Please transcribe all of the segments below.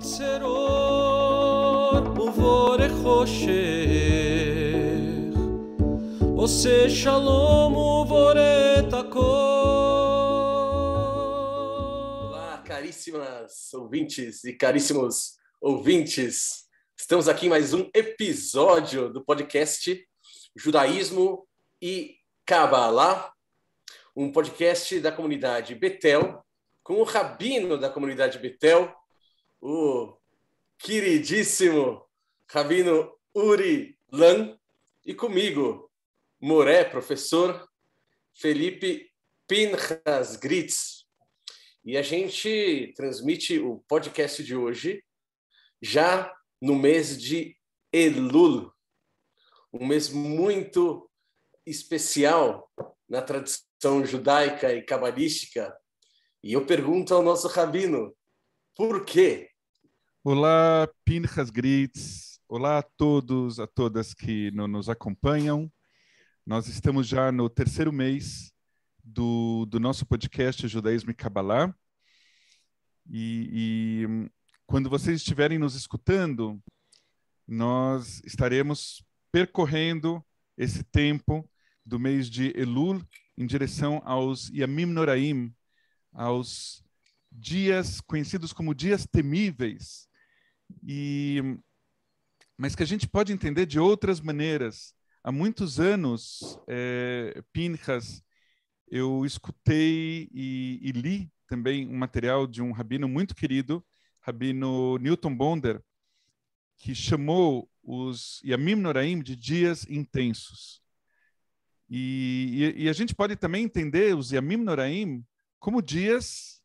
צרור ובורך חושך עושה שלום ובורא Olá, caríssimas ouvintes e caríssimos ouvintes. Estamos aqui em mais um episódio do podcast Judaísmo e Kabbalah, um podcast da comunidade Betel, com o rabino da comunidade Betel, o queridíssimo Rabino Uri Lan e comigo, Moré, professor Felipe Pinhas Gritz. E a gente transmite o podcast de hoje já no mês de Elul, um mês muito especial na tradição judaica e cabalística. E eu pergunto ao nosso rabino, por quê? Olá, Pinchas Grits. Olá a todos, a todas que nos acompanham. Nós estamos já no terceiro mês do, do nosso podcast Judaísmo e Kabbalah. E, e hum, quando vocês estiverem nos escutando, nós estaremos percorrendo esse tempo do mês de Elul em direção aos Yamim Noraim, aos dias conhecidos como dias temíveis, e mas que a gente pode entender de outras maneiras. Há muitos anos, é, Pinchas, eu escutei e, e li também um material de um rabino muito querido, rabino Newton Bonder, que chamou os Yamim Noraim de dias intensos. E, e, e, a gente pode também entender os Yamim Noraim como dias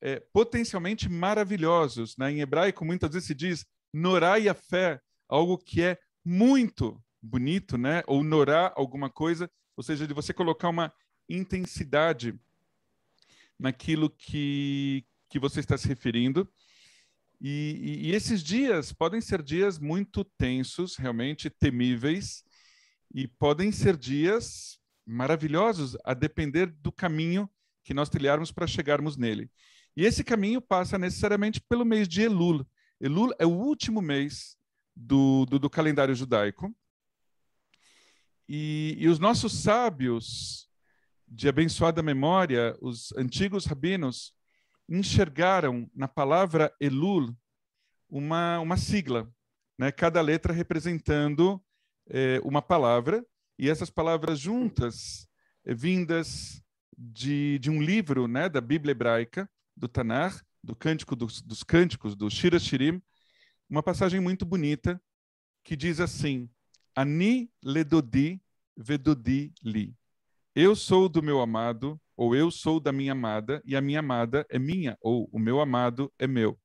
é, potencialmente maravilhosos. Né? Em hebraico, muitas vezes se diz norai a fé, algo que é muito bonito, né? ou norar alguma coisa, ou seja, de você colocar uma intensidade naquilo que, que você está se referindo. E, e, e esses dias podem ser dias muito tensos, realmente temíveis, e podem ser dias maravilhosos, a depender do caminho que nós trilharmos para chegarmos nele. E esse caminho passa necessariamente pelo mês de Elul. Elul é o último mês do, do, do calendário judaico. E, e os nossos sábios de abençoada memória, os antigos rabinos, enxergaram na palavra Elul uma, uma sigla, né? cada letra representando é, uma palavra, e essas palavras juntas, vindas de, de um livro né, da Bíblia hebraica, do Tanar, do Cântico dos, dos Cânticos, do Shira Shirim, uma passagem muito bonita que diz assim: Ani ledodi vedodi li. Eu sou do meu amado, ou eu sou da minha amada, e a minha amada é minha, ou o meu amado é meu.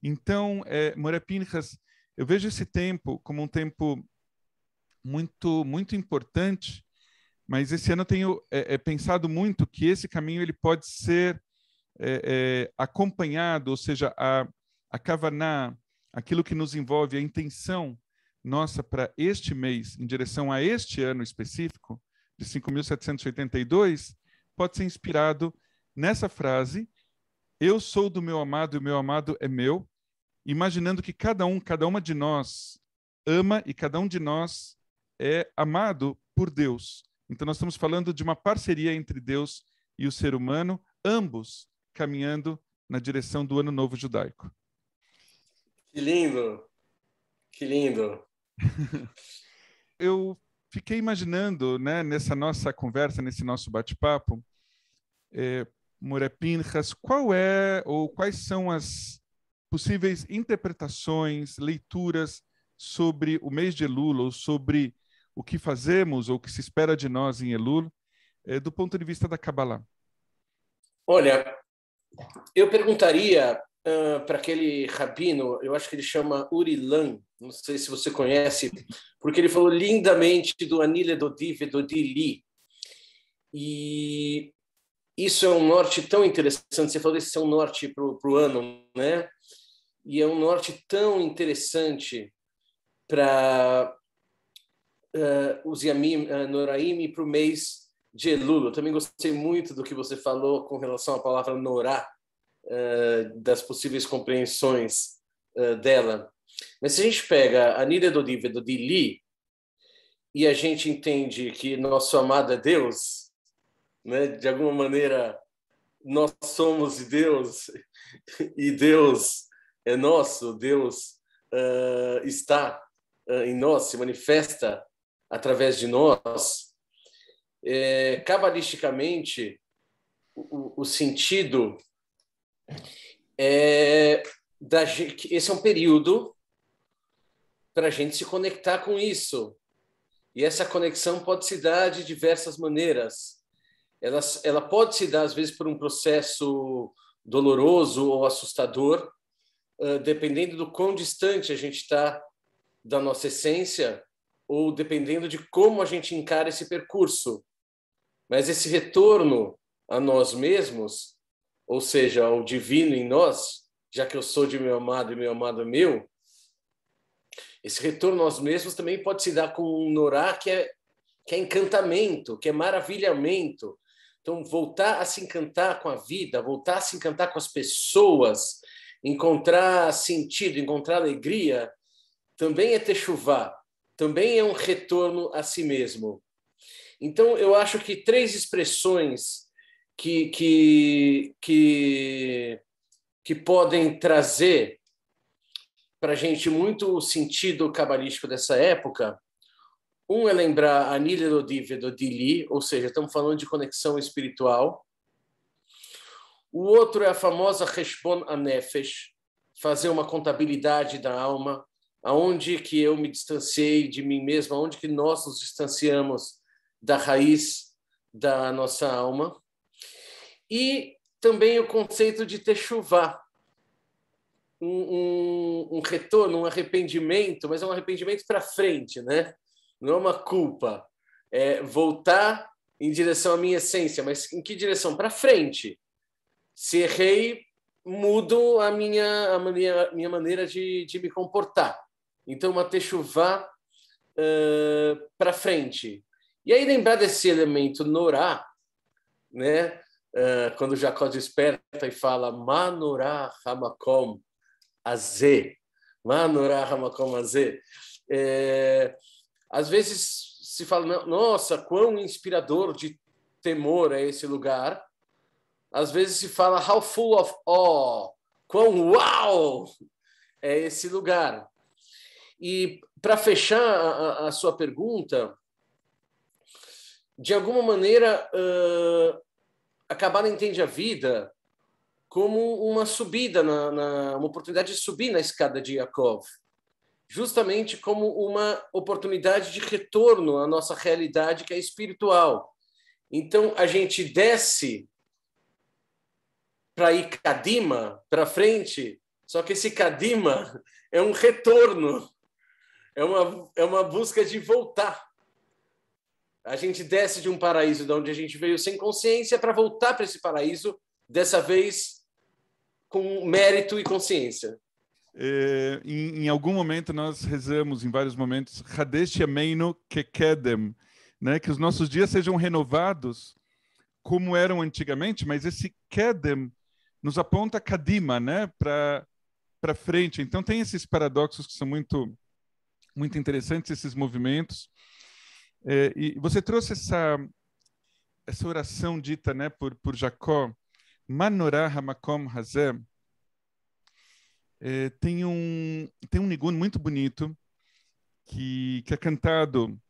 Então, é, Moré Pinchas, eu vejo esse tempo como um tempo muito, muito importante, mas esse ano eu tenho é, é, pensado muito que esse caminho ele pode ser é, é, acompanhado, ou seja, a, a kavaná, aquilo que nos envolve, a intenção nossa para este mês, em direção a este ano específico, de 5.782, pode ser inspirado nessa frase: Eu sou do meu amado e o meu amado é meu, imaginando que cada um, cada uma de nós ama e cada um de nós é amado por Deus. Então, nós estamos falando de uma parceria entre Deus e o ser humano, ambos caminhando na direção do Ano Novo Judaico. Que lindo! Que lindo! Eu fiquei imaginando, né, nessa nossa conversa, nesse nosso bate-papo, é, Moré Pinchas, qual é ou quais são as possíveis interpretações, leituras sobre o mês de Elul ou sobre o que fazemos ou o que se espera de nós em Elul, é, do ponto de vista da Kabbalah? Olha, eu perguntaria uh, ah, para aquele rabino, eu acho que ele chama Uri Lan, não sei se você conhece, porque ele falou lindamente do Anile do Dodili. E isso é um norte tão interessante. Você falou esse é um norte para o ano, né? E é um norte tão interessante para uh, ah, os Yamim, uh, Noraim e para o mês de Eu também gostei muito do que você falou com relação à palavra Norá, uh, das possíveis compreensões uh, dela. Mas se a gente pega a Nida do Dívido de Li e a gente entende que nosso amado é Deus, né? de alguma maneira nós somos Deus e Deus é nosso, Deus uh, está em nós, se manifesta através de nós é, cabalisticamente, o, o sentido é da, esse é um período para a gente se conectar com isso. E essa conexão pode se dar de diversas maneiras. Ela, ela pode se dar, às vezes, por um processo doloroso ou assustador, ah, dependendo do quão distante a gente está da nossa essência, ou dependendo de como a gente encara esse percurso. Mas esse retorno a nós mesmos, ou seja, ao divino em nós, já que eu sou de meu amado e meu amado é meu, esse retorno a nós mesmos também pode se dar com um norá que é, que é encantamento, que é maravilhamento. Então, voltar a se encantar com a vida, voltar a se encantar com as pessoas, encontrar sentido, encontrar alegria, também é ter chuva também é um retorno a si mesmo. Então, eu acho que três expressões que, que, que, que podem trazer para a gente muito o sentido cabalístico dessa época. Um é lembrar a Nila do Dili, ou seja, estamos falando de conexão espiritual. O outro é a famosa Reshbon Anefesh, fazer uma contabilidade da alma, aonde que eu me distanciei de mim mesmo, aonde que nós nos distanciamos da raiz da nossa alma. E também o conceito de ter um, um, um retorno, um arrependimento, mas é um arrependimento para frente, né? Não é uma culpa, é voltar em direção à minha essência, mas em que direção? Para frente. Se errei, mudo a minha, a minha, minha maneira de, de me comportar. Então, uma techuvá uh, para frente. E aí, lembrar desse elemento norá, né? Uh, quando Jacó desperta e fala Manorá Hamakom Aze. Manorá Hamakom Aze. Eh, é, às vezes se fala, nossa, quão inspirador de temor é esse lugar. Às vezes se fala, how full of awe, quão uau é esse lugar. E para fechar a, a, sua pergunta, de alguma maneira, uh, a Cabana entende a vida como uma subida, na, na, uma oportunidade de subir na escada de Yaakov, justamente como uma oportunidade de retorno à nossa realidade que é espiritual. Então, a gente desce para ir Kadima, para frente, só que esse Kadima é um retorno é uma, é uma busca de voltar. A gente desce de um paraíso de onde a gente veio sem consciência para voltar para esse paraíso, dessa vez com mérito e consciência. É, em, em, algum momento nós rezamos, em vários momentos, Hadesh Yameinu Kekedem, né? que os nossos dias sejam renovados como eram antigamente, mas esse Kedem nos aponta Kadima, né? para frente. Então tem esses paradoxos que são muito muito interessantes esses movimentos. É, e você trouxe essa, essa oração dita né, por, por Jacó, Manorah Hamakom Hazem, é, tem um tem um nigun muito bonito que, que é cantado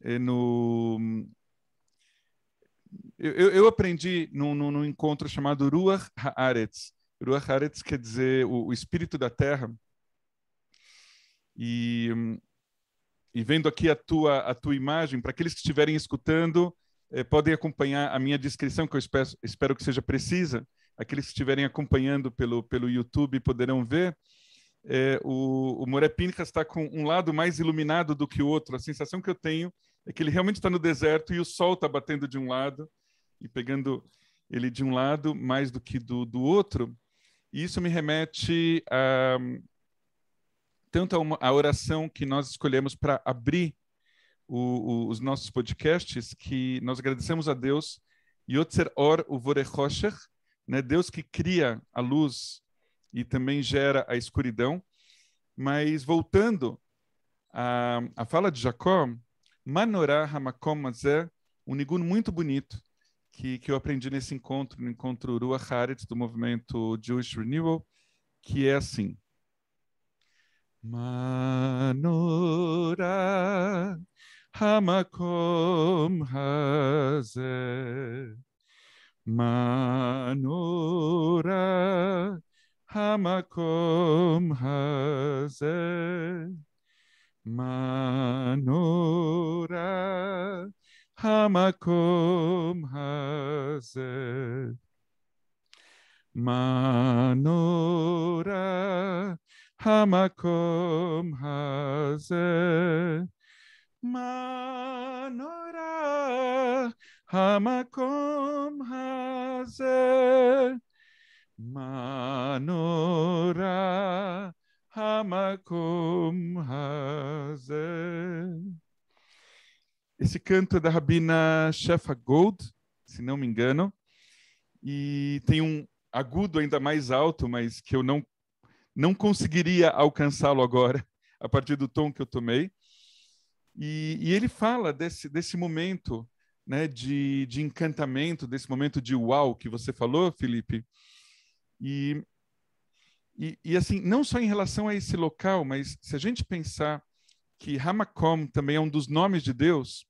é, no eu, eu aprendi num, num, encontro chamado Ruach Haaretz. Ruach Haaretz quer dizer o, o espírito da terra. E hum, e vendo aqui a tua, a tua imagem, para aqueles que estiverem escutando, eh, podem acompanhar a minha descrição, que eu espero, espero que seja precisa. Aqueles que estiverem acompanhando pelo, pelo YouTube poderão ver. Eh, o, o Moré Pincas está com um lado mais iluminado do que o outro. A sensação que eu tenho é que ele realmente está no deserto e o sol está batendo de um lado e pegando ele de um lado mais do que do, do outro. E isso me remete a, tanto a, uma, a oração que nós escolhemos para abrir o, o, os nossos podcasts, que nós agradecemos a Deus, Yotzer Or Uvorechosher, né? Deus que cria a luz e também gera a escuridão. Mas voltando à, à fala de Jacó, manorah Hamakom Mazé, um nigun muito bonito, que, que eu aprendi nesse encontro, no encontro Ruach Haaretz, do movimento Jewish Renewal, que é assim. Manora Hamakom Haze Manora Hamakom Haze Manora Hamakom Haze Manora, המקום הזה. מה נורא המקום הזה? מה נורא המקום הזה? Esse canto é da Rabina Shefa Gold, se não me engano, e tem um agudo ainda mais alto, mas que eu não não conseguiria alcançá-lo agora, a partir do tom que eu tomei. E, e ele fala desse, desse momento né, de, de encantamento, desse momento de uau que você falou, Felipe. E, e, e assim, não só em relação a esse local, mas se a gente pensar que Hamakom também é um dos nomes de Deus,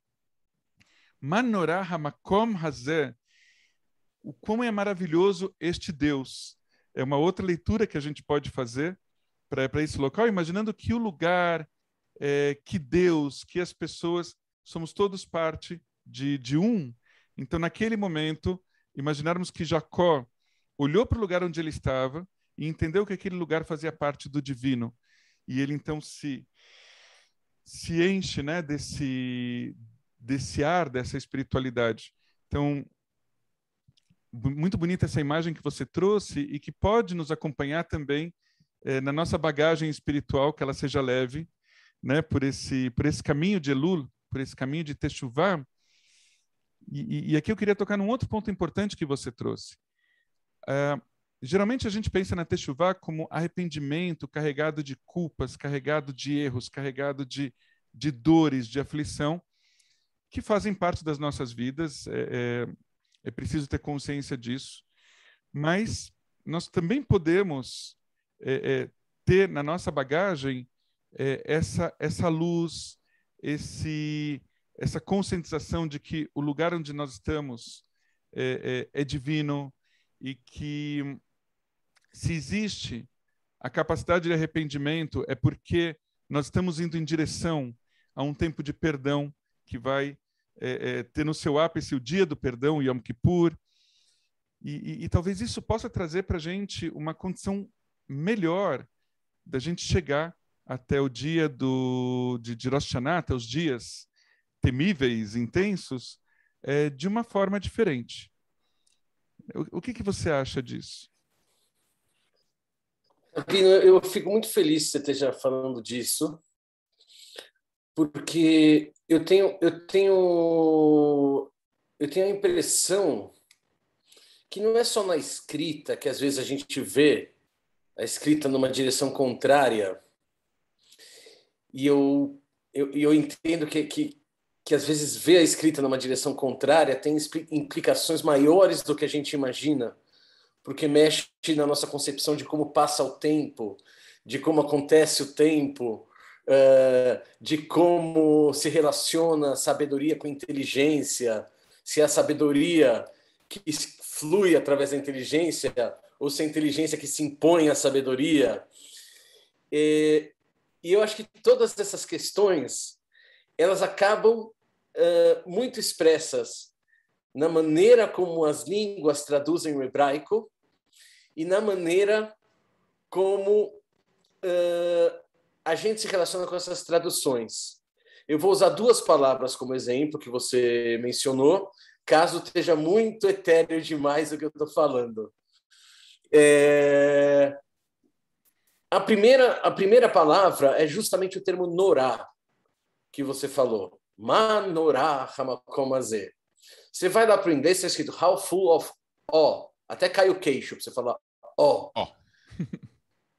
manorah Hamakom Hazé, o quão é maravilhoso este Deus é uma outra leitura que a gente pode fazer para esse local, imaginando que o lugar, é, que Deus, que as pessoas, somos todos parte de, de um. Então, naquele momento, imaginarmos que Jacó olhou para o lugar onde ele estava e entendeu que aquele lugar fazia parte do divino. E ele então se se enche, né, desse desse ar, dessa espiritualidade. Então, muito bonita essa imagem que você trouxe e que pode nos acompanhar também eh, na nossa bagagem espiritual, que ela seja leve, né, por esse por esse caminho de Elul, por esse caminho de Techuvá. E, e, aqui eu queria tocar num outro ponto importante que você trouxe. Uh, geralmente a gente pensa na Techuvá como arrependimento carregado de culpas, carregado de erros, carregado de, de dores, de aflição, que fazem parte das nossas vidas. É, é, é preciso ter consciência disso. Mas nós também podemos é, é, ter na nossa bagagem é, essa, essa luz, esse, essa conscientização de que o lugar onde nós estamos é, é, é divino e que se existe a capacidade de arrependimento, é porque nós estamos indo em direção a um tempo de perdão que vai é, é, ter no seu ápice o dia do perdão, Yom Kippur. E, e, e talvez isso possa trazer para a gente uma condição melhor da gente chegar até o dia do, de, de Rosh Hashanah, até os dias temíveis, intensos, é, de uma forma diferente. O, o que, que, você acha disso? eu fico muito feliz que você esteja falando disso, porque eu tenho, eu tenho, eu tenho a impressão que não é só na escrita que às vezes a gente vê a escrita numa direção contrária. E eu, eu, eu entendo que, que, que às vezes ver a escrita numa direção contrária tem implicações maiores do que a gente imagina, porque mexe na nossa concepção de como passa o tempo, de como acontece o tempo, uh, de como se relaciona sabedoria com inteligência, se é a sabedoria que flui através da inteligência ou se é a inteligência que se impõe à sabedoria. E, e eu acho que todas essas questões elas acabam uh, muito expressas na maneira como as línguas traduzem o hebraico e na maneira como uh, a gente se relaciona com essas traduções. Eu vou usar duas palavras como exemplo que você mencionou, caso esteja muito etéreo demais o que eu estou falando. É... A, primeira, a primeira palavra é justamente o termo norá, que você falou. Manorá hamakomazê. Você vai lá para o inglês, está escrito how full of o, Até cai o queixo para você falar o. Oh.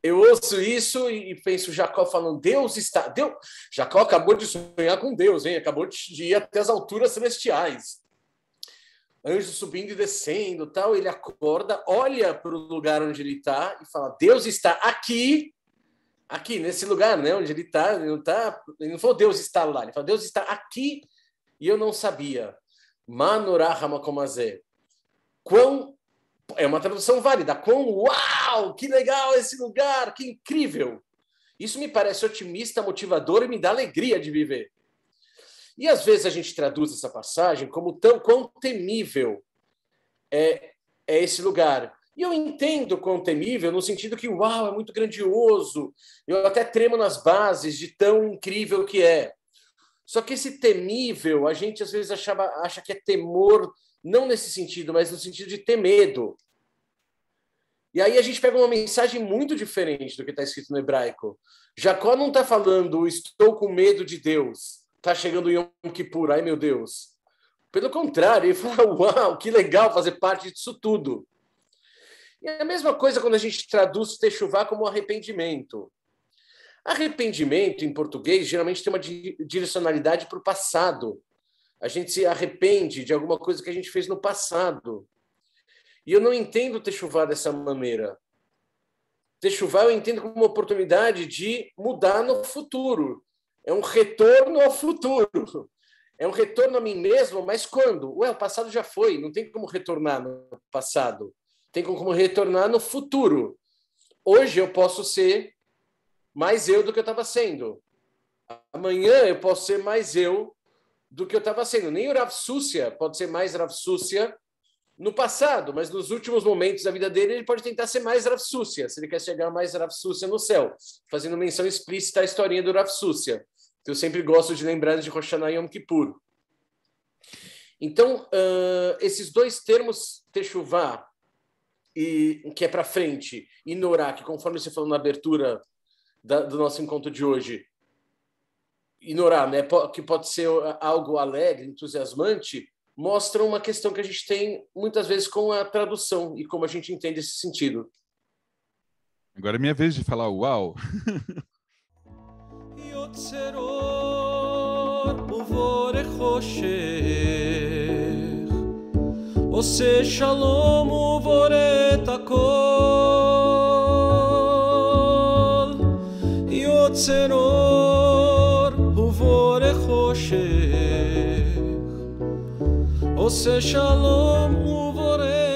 Eu ouço isso e penso Jacó falando: Deus está. Deus... Jacó acabou de sonhar com Deus, hein? acabou de ir até as alturas celestiais. Anjos subindo e descendo, tal. Ele acorda, olha para o lugar onde ele está e fala: Deus está aqui, aqui nesse lugar, né? Onde ele está, ele não tá. Ele não falou Deus está lá, ele falou Deus está aqui e eu não sabia. Manorahama Komazé. Quão é uma tradução válida, com uau, que legal esse lugar, que incrível. Isso me parece otimista, motivador e me dá alegria de viver. E às vezes a gente traduz essa passagem como tão quão temível é, é esse lugar. E eu entendo quão temível no sentido que, uau, é muito grandioso. Eu até tremo nas bases de tão incrível que é. Só que esse temível, a gente às vezes achava, acha que é temor não nesse sentido, mas no sentido de ter medo. E aí a gente pega uma mensagem muito diferente do que está escrito no hebraico. Jacó não está falando, estou com medo de Deus, está chegando Yom Kippur, ai meu Deus. Pelo contrário, ele fala, uau, que legal fazer parte disso tudo. E é a mesma coisa quando a gente traduz techuvá como arrependimento. Arrependimento, em português, geralmente tem uma direcionalidade para o passado a gente se arrepende de alguma coisa que a gente fez no passado. E eu não entendo ter Techuvá dessa maneira. Ter Techuvá eu entendo como uma oportunidade de mudar no futuro. É um retorno ao futuro. É um retorno a mim mesmo, mas quando? Ué, o passado já foi, não tem como retornar no passado. Tem como retornar no futuro. Hoje eu posso ser mais eu do que eu estava sendo. Amanhã eu posso ser mais eu do que eu estava sendo. Nem o Rav Súcia pode ser mais Rav Súcia no passado, mas nos últimos momentos da vida dele, ele pode tentar ser mais Rav Súcia, se ele quer chegar mais Rav Súcia no céu, fazendo menção explícita à historinha do Rav Súcia, que eu sempre gosto de lembrar de Rosh Hashanah Yom Kippur. Então, uh, esses dois termos, Techuvá, e que é para frente, e Norá, que conforme você falou na abertura da, do nosso encontro de hoje, ignorar, né? que pode ser uh, algo alegre, entusiasmante, mostra uma questão que a gente tem muitas vezes com a tradução e como a gente entende esse sentido. Agora é minha vez de falar uau. עושה Shalom Uvorech.